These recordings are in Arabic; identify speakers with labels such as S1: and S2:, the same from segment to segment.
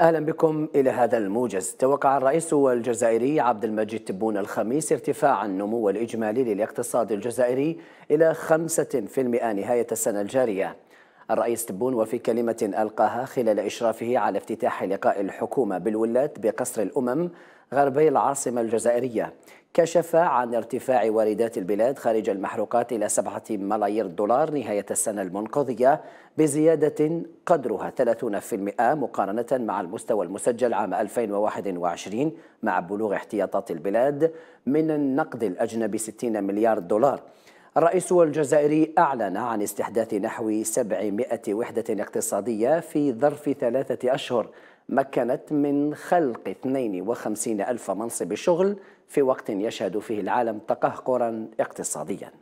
S1: أهلا بكم إلى هذا الموجز توقع الرئيس الجزائري عبد المجيد تبون الخميس ارتفاع النمو الإجمالي للاقتصاد الجزائري إلى 5% نهاية السنة الجارية الرئيس تبون وفي كلمة ألقاها خلال إشرافه على افتتاح لقاء الحكومة بالولات بقصر الأمم غربي العاصمة الجزائرية كشف عن ارتفاع واردات البلاد خارج المحروقات إلى سبعة ملايير دولار نهاية السنة المنقضية بزيادة قدرها 30% مقارنة مع المستوى المسجل عام 2021 مع بلوغ احتياطات البلاد من النقد الأجنبي 60 مليار دولار الرئيس الجزائري أعلن عن استحداث نحو 700 وحدة اقتصادية في ظرف ثلاثة أشهر مكنت من خلق 52 ألف منصب شغل في وقت يشهد فيه العالم تقهقرا اقتصاديا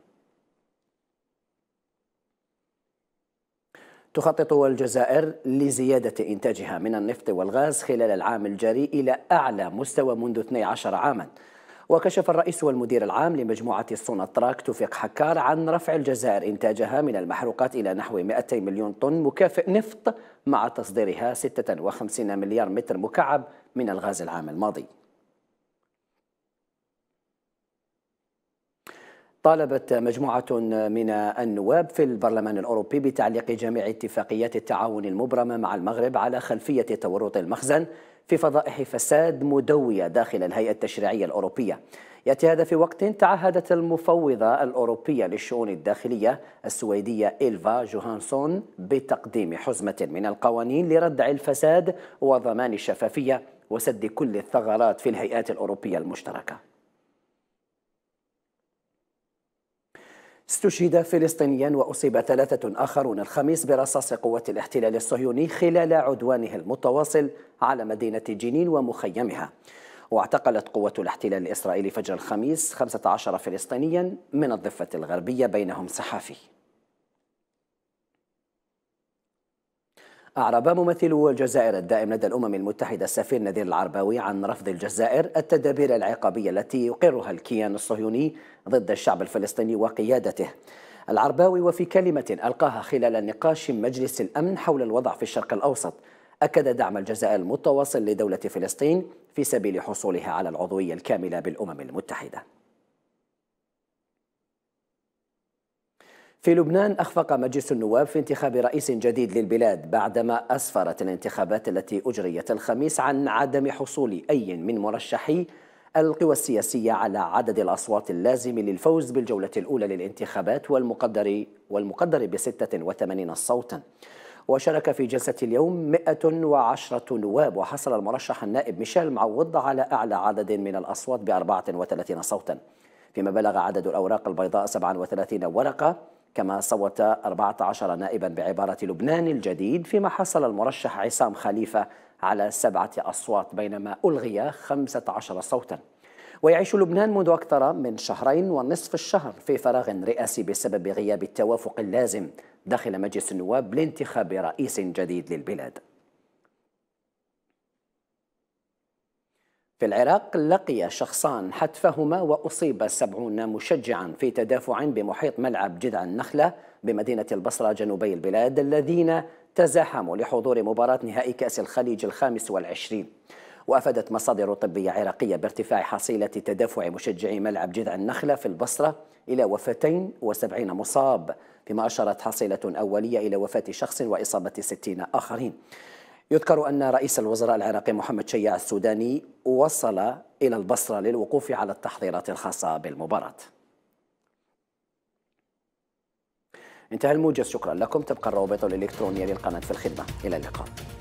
S1: تخطط الجزائر لزيادة إنتاجها من النفط والغاز خلال العام الجاري إلى أعلى مستوى منذ 12 عاماً وكشف الرئيس والمدير العام لمجموعة السوناتراك توفيق حكار عن رفع الجزائر إنتاجها من المحروقات إلى نحو 200 مليون طن مكافئ نفط مع تصديرها 56 مليار متر مكعب من الغاز العام الماضي طالبت مجموعة من النواب في البرلمان الأوروبي بتعليق جميع اتفاقيات التعاون المبرمة مع المغرب على خلفية تورط المخزن في فضائح فساد مدوية داخل الهيئة التشريعية الأوروبية يأتي هذا في وقت تعهدت المفوضة الأوروبية للشؤون الداخلية السويدية إلفا جوهانسون بتقديم حزمة من القوانين لردع الفساد وضمان الشفافية وسد كل الثغرات في الهيئات الأوروبية المشتركة استشهد فلسطينيا وأصيب ثلاثة آخرون الخميس برصاص قوات الاحتلال الصهيوني خلال عدوانه المتواصل على مدينة جنين ومخيمها واعتقلت قوة الاحتلال الإسرائيلي فجر الخميس 15 فلسطينيا من الضفة الغربية بينهم صحفي أعرب ممثل الجزائر الدائم لدى الأمم المتحدة السفير نذير العرباوي عن رفض الجزائر التدابير العقابية التي يقرها الكيان الصهيوني ضد الشعب الفلسطيني وقيادته العرباوي وفي كلمة ألقاها خلال نقاش مجلس الأمن حول الوضع في الشرق الأوسط أكد دعم الجزائر المتواصل لدولة فلسطين في سبيل حصولها على العضوية الكاملة بالأمم المتحدة في لبنان أخفق مجلس النواب في انتخاب رئيس جديد للبلاد بعدما أسفرت الانتخابات التي أجريت الخميس عن عدم حصول أي من مرشحي القوى السياسية على عدد الأصوات اللازم للفوز بالجولة الأولى للانتخابات والمقدر والمقدر ب 86 صوتا وشارك في جلسة اليوم 110 نواب وحصل المرشح النائب ميشيل معوض على أعلى عدد من الأصوات ب 34 صوتا فيما بلغ عدد الأوراق البيضاء 37 ورقة كما صوت 14 نائبا بعبارة لبنان الجديد فيما حصل المرشح عصام خليفة على سبعة أصوات بينما ألغي 15 صوتا ويعيش لبنان منذ أكثر من شهرين ونصف الشهر في فراغ رئاسي بسبب غياب التوافق اللازم داخل مجلس النواب لانتخاب رئيس جديد للبلاد في العراق لقي شخصان حتفهما وأصيب سبعون مشجعا في تدافع بمحيط ملعب جذع النخلة بمدينة البصرة جنوبي البلاد الذين تزاحموا لحضور مباراة نهائي كأس الخليج الخامس والعشرين وأفادت مصادر طبية عراقية بارتفاع حصيلة تدافع مشجعي ملعب جذع النخلة في البصرة إلى وفتين وسبعين مصاب فيما أشرت حصيلة أولية إلى وفاة شخص وإصابة ستين آخرين يذكر أن رئيس الوزراء العراقي محمد شيع السوداني وصل إلى البصرة للوقوف على التحضيرات الخاصة بالمباراة انتهى الموجز شكرا لكم تبقى الروابط الإلكترونية للقناة في الخدمة إلى اللقاء